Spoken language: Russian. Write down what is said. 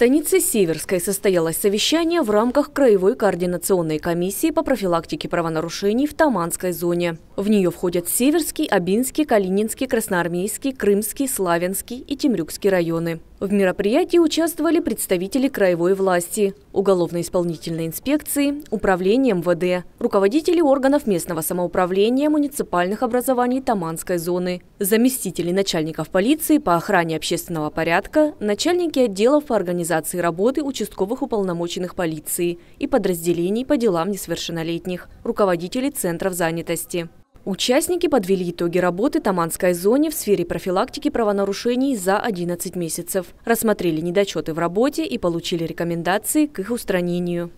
станице Северской состоялось совещание в рамках Краевой координационной комиссии по профилактике правонарушений в Таманской зоне. В нее входят Северский, Абинский, Калининский, Красноармейский, Крымский, Славянский и Темрюкский районы. В мероприятии участвовали представители краевой власти, уголовно-исполнительной инспекции, управления МВД, руководители органов местного самоуправления муниципальных образований Таманской зоны, заместители начальников полиции по охране общественного порядка, начальники отделов по организации работы участковых уполномоченных полиции и подразделений по делам несовершеннолетних, руководители центров занятости. Участники подвели итоги работы Таманской зоне в сфере профилактики правонарушений за 11 месяцев, рассмотрели недочеты в работе и получили рекомендации к их устранению.